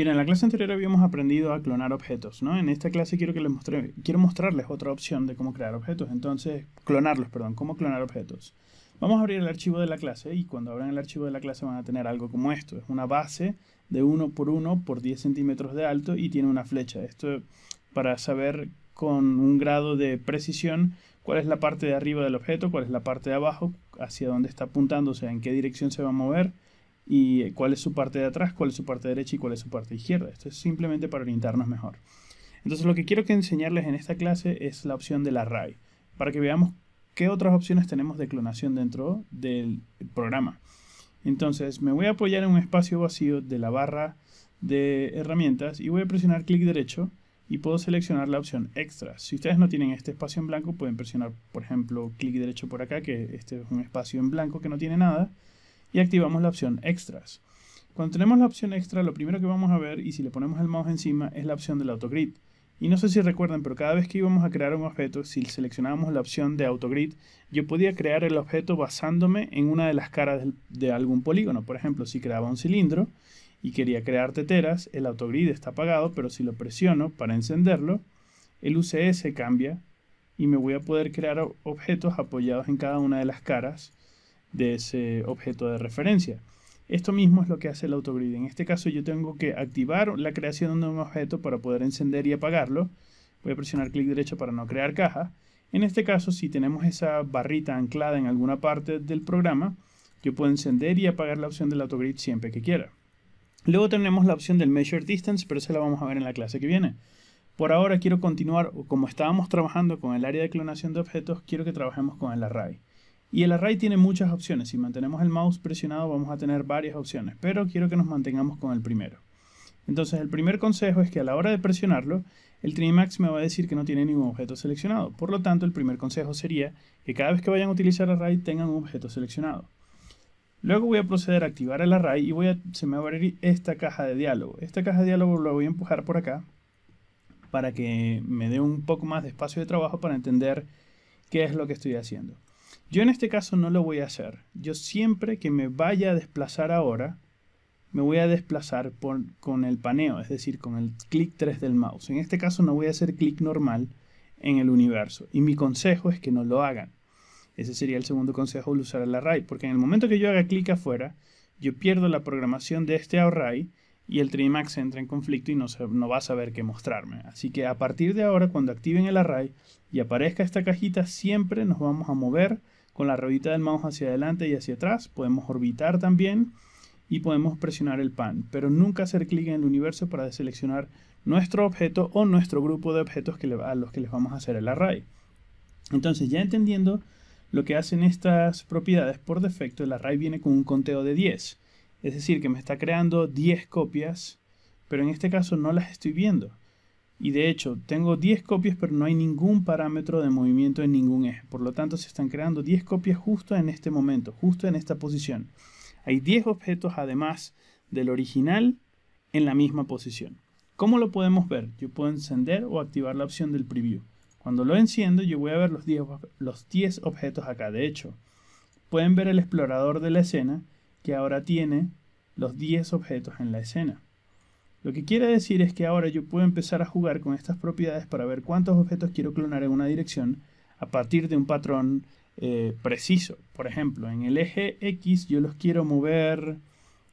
Bien, en la clase anterior habíamos aprendido a clonar objetos, ¿no? En esta clase quiero que les quiero mostrarles otra opción de cómo crear objetos, entonces, clonarlos, perdón, cómo clonar objetos. Vamos a abrir el archivo de la clase y cuando abran el archivo de la clase van a tener algo como esto, es una base de 1 por 1 por 10 centímetros de alto y tiene una flecha. Esto para saber con un grado de precisión cuál es la parte de arriba del objeto, cuál es la parte de abajo, hacia dónde está apuntando, o sea, en qué dirección se va a mover, y cuál es su parte de atrás, cuál es su parte derecha y cuál es su parte izquierda. Esto es simplemente para orientarnos mejor. Entonces lo que quiero que enseñarles en esta clase es la opción del array, para que veamos qué otras opciones tenemos de clonación dentro del programa. Entonces me voy a apoyar en un espacio vacío de la barra de herramientas y voy a presionar clic derecho y puedo seleccionar la opción Extra. Si ustedes no tienen este espacio en blanco pueden presionar por ejemplo clic derecho por acá que este es un espacio en blanco que no tiene nada y activamos la opción extras. Cuando tenemos la opción extra, lo primero que vamos a ver, y si le ponemos el mouse encima, es la opción del autogrid. Y no sé si recuerdan, pero cada vez que íbamos a crear un objeto, si seleccionábamos la opción de autogrid, yo podía crear el objeto basándome en una de las caras de algún polígono. Por ejemplo, si creaba un cilindro y quería crear teteras, el autogrid está apagado, pero si lo presiono para encenderlo, el UCS cambia y me voy a poder crear objetos apoyados en cada una de las caras de ese objeto de referencia. Esto mismo es lo que hace el autogrid. En este caso yo tengo que activar la creación de un objeto para poder encender y apagarlo. Voy a presionar clic derecho para no crear caja. En este caso, si tenemos esa barrita anclada en alguna parte del programa, yo puedo encender y apagar la opción del autogrid siempre que quiera. Luego tenemos la opción del Measure Distance, pero esa la vamos a ver en la clase que viene. Por ahora quiero continuar, como estábamos trabajando con el área de clonación de objetos, quiero que trabajemos con el array. Y el array tiene muchas opciones. Si mantenemos el mouse presionado vamos a tener varias opciones, pero quiero que nos mantengamos con el primero. Entonces el primer consejo es que a la hora de presionarlo, el Trimax me va a decir que no tiene ningún objeto seleccionado. Por lo tanto, el primer consejo sería que cada vez que vayan a utilizar array tengan un objeto seleccionado. Luego voy a proceder a activar el array y voy a, se me va a abrir esta caja de diálogo. Esta caja de diálogo la voy a empujar por acá para que me dé un poco más de espacio de trabajo para entender qué es lo que estoy haciendo. Yo en este caso no lo voy a hacer. Yo siempre que me vaya a desplazar ahora, me voy a desplazar con el paneo, es decir, con el clic 3 del mouse. En este caso no voy a hacer clic normal en el universo. Y mi consejo es que no lo hagan. Ese sería el segundo consejo al usar el array, porque en el momento que yo haga clic afuera, yo pierdo la programación de este array y el Trimax entra en conflicto y no, no va a saber qué mostrarme. Así que a partir de ahora, cuando activen el array y aparezca esta cajita, siempre nos vamos a mover con la ruedita del mouse hacia adelante y hacia atrás podemos orbitar también y podemos presionar el pan, pero nunca hacer clic en el universo para deseleccionar nuestro objeto o nuestro grupo de objetos que a los que les vamos a hacer el array. Entonces ya entendiendo lo que hacen estas propiedades por defecto, el array viene con un conteo de 10. Es decir, que me está creando 10 copias, pero en este caso no las estoy viendo. Y de hecho, tengo 10 copias, pero no hay ningún parámetro de movimiento en ningún eje. Por lo tanto, se están creando 10 copias justo en este momento, justo en esta posición. Hay 10 objetos además del original en la misma posición. ¿Cómo lo podemos ver? Yo puedo encender o activar la opción del preview. Cuando lo enciendo, yo voy a ver los 10, objetos acá. De hecho, pueden ver el explorador de la escena que ahora tiene los 10 objetos en la escena. Lo que quiere decir es que ahora yo puedo empezar a jugar con estas propiedades para ver cuántos objetos quiero clonar en una dirección a partir de un patrón eh, preciso. Por ejemplo, en el eje X yo los quiero mover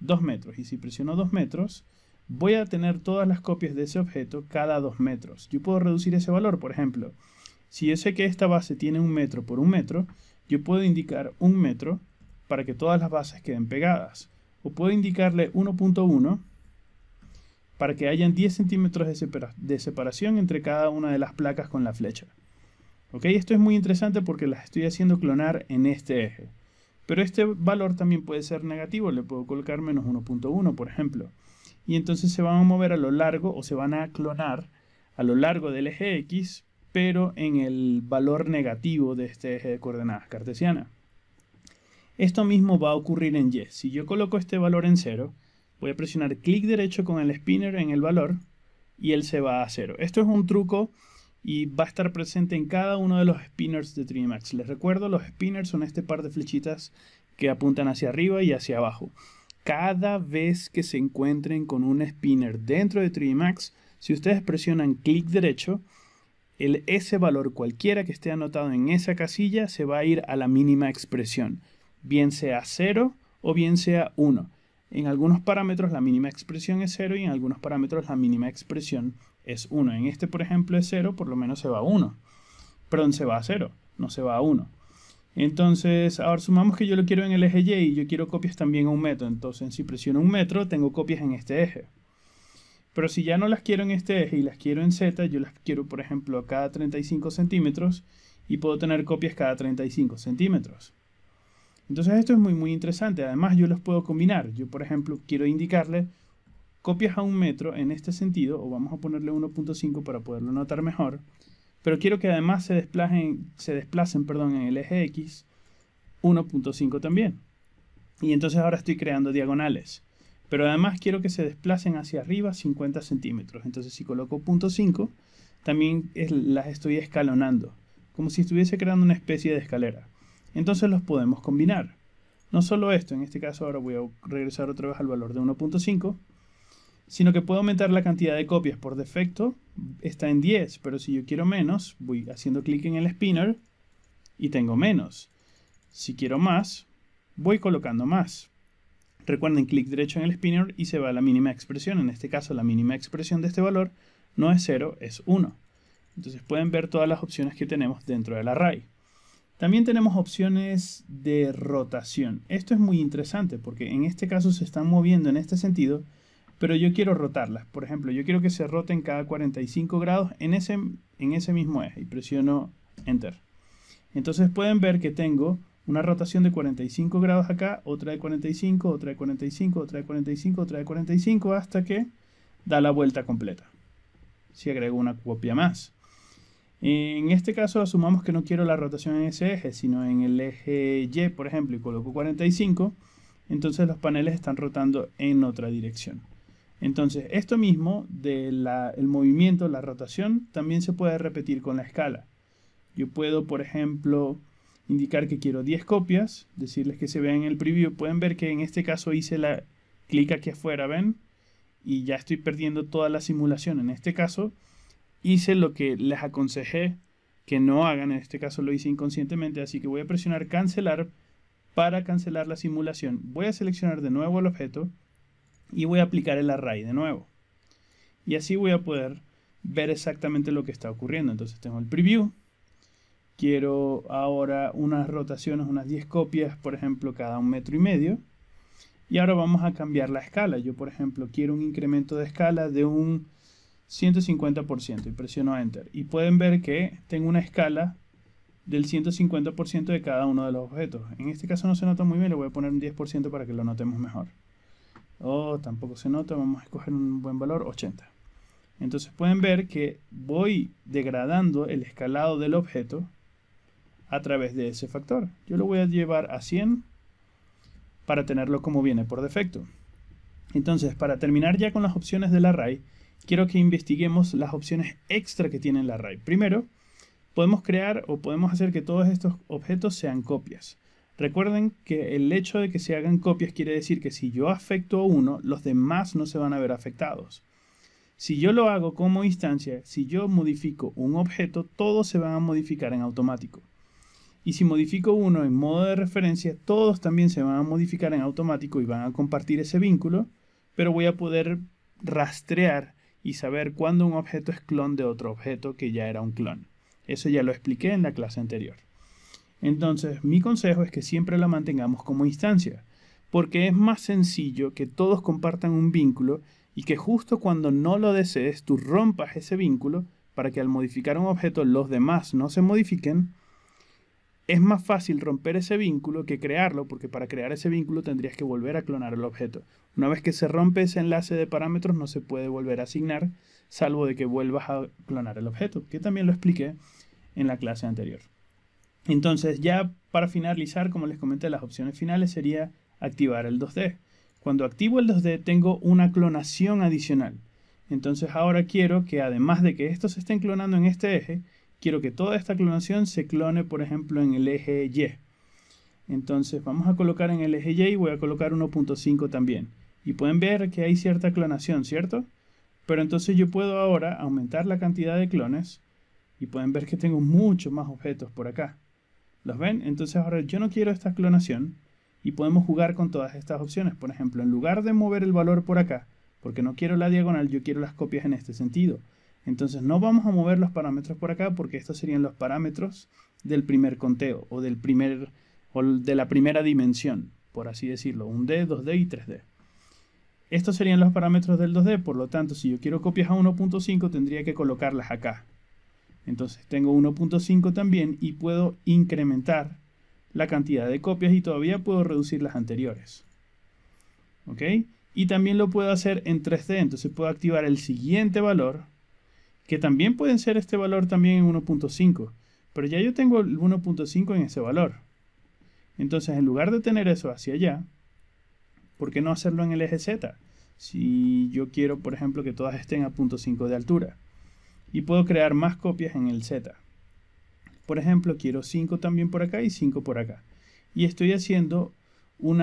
2 metros y si presiono 2 metros voy a tener todas las copias de ese objeto cada 2 metros. Yo puedo reducir ese valor, por ejemplo. Si yo sé que esta base tiene un metro por un metro, yo puedo indicar un metro para que todas las bases queden pegadas. O puedo indicarle 1.1 para que hayan 10 centímetros de, separación entre cada una de las placas con la flecha. ¿Ok? Esto es muy interesante porque las estoy haciendo clonar en este eje. Pero este valor también puede ser negativo, le puedo colocar menos 1.1 por ejemplo. Y entonces se van a mover a lo largo o se van a clonar a lo largo del eje X, pero en el valor negativo de este eje de coordenadas cartesianas. Esto mismo va a ocurrir en Y. Si yo coloco este valor en 0, Voy a presionar clic derecho con el spinner en el valor y él se va a cero. Esto es un truco y va a estar presente en cada uno de los spinners de Max. Les recuerdo, los spinners son este par de flechitas que apuntan hacia arriba y hacia abajo. Cada vez que se encuentren con un spinner dentro de 3D Max, si ustedes presionan clic derecho, el, ese valor cualquiera que esté anotado en esa casilla se va a ir a la mínima expresión, bien sea 0 o bien sea 1. En algunos parámetros la mínima expresión es 0 y en algunos parámetros la mínima expresión es 1. En este, por ejemplo, es 0, por lo menos se va a 1. Perdón, se va a 0, no se va a 1. Entonces, ahora sumamos que yo lo quiero en el eje Y y yo quiero copias también a un metro. Entonces, si presiono un metro, tengo copias en este eje. Pero si ya no las quiero en este eje y las quiero en Z, yo las quiero, por ejemplo, a cada 35 centímetros y puedo tener copias cada 35 centímetros. Entonces esto es muy muy interesante. Además yo los puedo combinar. Yo por ejemplo quiero indicarle copias a un metro en este sentido o vamos a ponerle 1.5 para poderlo notar mejor. Pero quiero que además se desplacen, se desplacen perdón, en el eje X 1.5 también. Y entonces ahora estoy creando diagonales. Pero además quiero que se desplacen hacia arriba 50 centímetros. Entonces si coloco 0.5 también las estoy escalonando. Como si estuviese creando una especie de escalera entonces los podemos combinar. No solo esto, en este caso ahora voy a regresar otra vez al valor de 1.5, sino que puedo aumentar la cantidad de copias por defecto, está en 10, pero si yo quiero menos, voy haciendo clic en el spinner y tengo menos. Si quiero más, voy colocando más. Recuerden, clic derecho en el spinner y se va a la mínima expresión. En este caso, la mínima expresión de este valor no es 0, es 1. Entonces pueden ver todas las opciones que tenemos dentro del array. También tenemos opciones de rotación. Esto es muy interesante porque en este caso se están moviendo en este sentido, pero yo quiero rotarlas. Por ejemplo, yo quiero que se roten cada 45 grados en ese, en ese mismo eje y presiono Enter. Entonces pueden ver que tengo una rotación de 45 grados acá, otra de 45, otra de 45, otra de 45, otra de 45, hasta que da la vuelta completa. Si agrego una copia más. En este caso asumamos que no quiero la rotación en ese eje, sino en el eje Y, por ejemplo, y coloco 45, entonces los paneles están rotando en otra dirección. Entonces, esto mismo del movimiento, la rotación, también se puede repetir con la escala. Yo puedo, por ejemplo, indicar que quiero 10 copias, decirles que se vean en el preview. Pueden ver que en este caso hice la clic aquí afuera, ¿ven? Y ya estoy perdiendo toda la simulación. En este caso, hice lo que les aconsejé que no hagan, en este caso lo hice inconscientemente, así que voy a presionar cancelar para cancelar la simulación. Voy a seleccionar de nuevo el objeto y voy a aplicar el array de nuevo. Y así voy a poder ver exactamente lo que está ocurriendo. Entonces tengo el preview. Quiero ahora unas rotaciones, unas 10 copias, por ejemplo, cada un metro y medio. Y ahora vamos a cambiar la escala. Yo, por ejemplo, quiero un incremento de escala de un 150% y presiono Enter. Y pueden ver que tengo una escala del 150% de cada uno de los objetos. En este caso no se nota muy bien, le voy a poner un 10% para que lo notemos mejor. Oh, tampoco se nota, vamos a escoger un buen valor, 80. Entonces pueden ver que voy degradando el escalado del objeto a través de ese factor. Yo lo voy a llevar a 100 para tenerlo como viene por defecto. Entonces, para terminar ya con las opciones del array, quiero que investiguemos las opciones extra que tiene el array. Primero, podemos crear o podemos hacer que todos estos objetos sean copias. Recuerden que el hecho de que se hagan copias quiere decir que si yo afecto a uno, los demás no se van a ver afectados. Si yo lo hago como instancia, si yo modifico un objeto, todos se van a modificar en automático. Y si modifico uno en modo de referencia, todos también se van a modificar en automático y van a compartir ese vínculo, pero voy a poder rastrear y saber cuándo un objeto es clon de otro objeto que ya era un clon. Eso ya lo expliqué en la clase anterior. Entonces, mi consejo es que siempre lo mantengamos como instancia, porque es más sencillo que todos compartan un vínculo y que justo cuando no lo desees tú rompas ese vínculo para que al modificar un objeto los demás no se modifiquen es más fácil romper ese vínculo que crearlo, porque para crear ese vínculo tendrías que volver a clonar el objeto. Una vez que se rompe ese enlace de parámetros, no se puede volver a asignar, salvo de que vuelvas a clonar el objeto, que también lo expliqué en la clase anterior. Entonces, ya para finalizar, como les comenté, las opciones finales sería activar el 2D. Cuando activo el 2D, tengo una clonación adicional. Entonces, ahora quiero que además de que estos se estén clonando en este eje, quiero que toda esta clonación se clone, por ejemplo, en el eje Y. Entonces vamos a colocar en el eje Y y voy a colocar 1.5 también. Y pueden ver que hay cierta clonación, ¿cierto? Pero entonces yo puedo ahora aumentar la cantidad de clones y pueden ver que tengo muchos más objetos por acá. ¿Los ven? Entonces ahora yo no quiero esta clonación y podemos jugar con todas estas opciones. Por ejemplo, en lugar de mover el valor por acá, porque no quiero la diagonal, yo quiero las copias en este sentido. Entonces no vamos a mover los parámetros por acá porque estos serían los parámetros del primer conteo o, del primer, o de la primera dimensión, por así decirlo, un D, 2D y 3D. Estos serían los parámetros del 2D, por lo tanto, si yo quiero copias a 1.5 tendría que colocarlas acá. Entonces tengo 1.5 también y puedo incrementar la cantidad de copias y todavía puedo reducir las anteriores. ¿Ok? Y también lo puedo hacer en 3D, entonces puedo activar el siguiente valor que también pueden ser este valor también en 1.5, pero ya yo tengo el 1.5 en ese valor. Entonces, en lugar de tener eso hacia allá, ¿por qué no hacerlo en el eje Z? Si yo quiero, por ejemplo, que todas estén a 0.5 de altura. Y puedo crear más copias en el Z. Por ejemplo, quiero 5 también por acá y 5 por acá. Y estoy haciendo un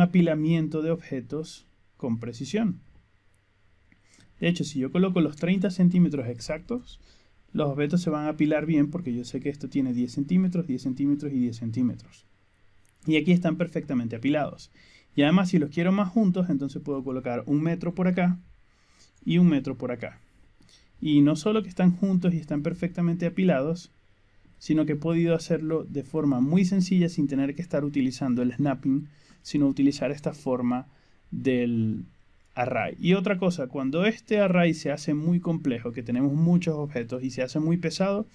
apilamiento de objetos con precisión. De hecho, si yo coloco los 30 centímetros exactos, los objetos se van a apilar bien porque yo sé que esto tiene 10 centímetros, 10 centímetros y 10 centímetros. Y aquí están perfectamente apilados. Y además, si los quiero más juntos, entonces puedo colocar un metro por acá y un metro por acá. Y no solo que están juntos y están perfectamente apilados, sino que he podido hacerlo de forma muy sencilla sin tener que estar utilizando el snapping, sino utilizar esta forma del, y otra cosa, cuando este array se hace muy complejo, que tenemos muchos objetos y se hace muy pesado,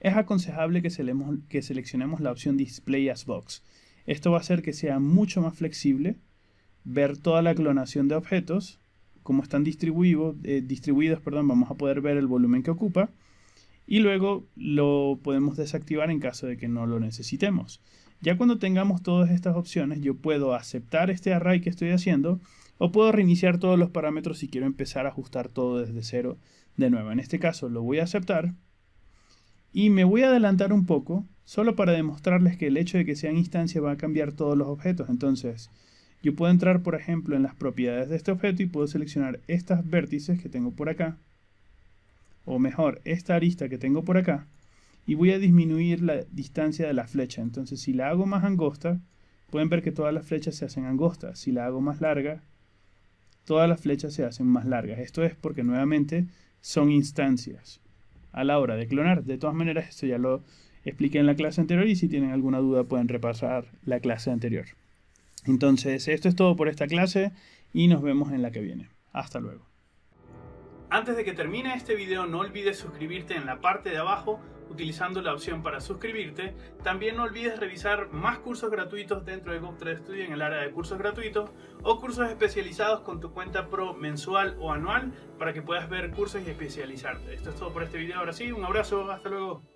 es aconsejable que, seleccionemos la opción Display as Box. Esto va a hacer que sea mucho más flexible ver toda la clonación de objetos, Como están distribuidos, eh, distribuidos perdón, vamos a poder ver el volumen que ocupa y luego lo podemos desactivar en caso de que no lo necesitemos. Ya cuando tengamos todas estas opciones, yo puedo aceptar este array que estoy haciendo o puedo reiniciar todos los parámetros si quiero empezar a ajustar todo desde cero de nuevo. En este caso lo voy a aceptar. Y me voy a adelantar un poco, solo para demostrarles que el hecho de que sean instancia va a cambiar todos los objetos. Entonces, yo puedo entrar, por ejemplo, en las propiedades de este objeto y puedo seleccionar estas vértices que tengo por acá. O mejor, esta arista que tengo por acá. Y voy a disminuir la distancia de la flecha. Entonces, si la hago más angosta, pueden ver que todas las flechas se hacen angostas. Si la hago más larga, todas las flechas se hacen más largas. Esto es porque nuevamente son instancias a la hora de clonar. De todas maneras, esto ya lo expliqué en la clase anterior y si tienen alguna duda pueden repasar la clase anterior. Entonces, esto es todo por esta clase y nos vemos en la que viene. Hasta luego. Antes de que termine este video no olvides suscribirte en la parte de abajo utilizando la opción para suscribirte. También no olvides revisar más cursos gratuitos dentro de GovTrade Studio en el área de cursos gratuitos o cursos especializados con tu cuenta pro mensual o anual para que puedas ver cursos y especializarte. Esto es todo por este video. Ahora sí, un abrazo, hasta luego.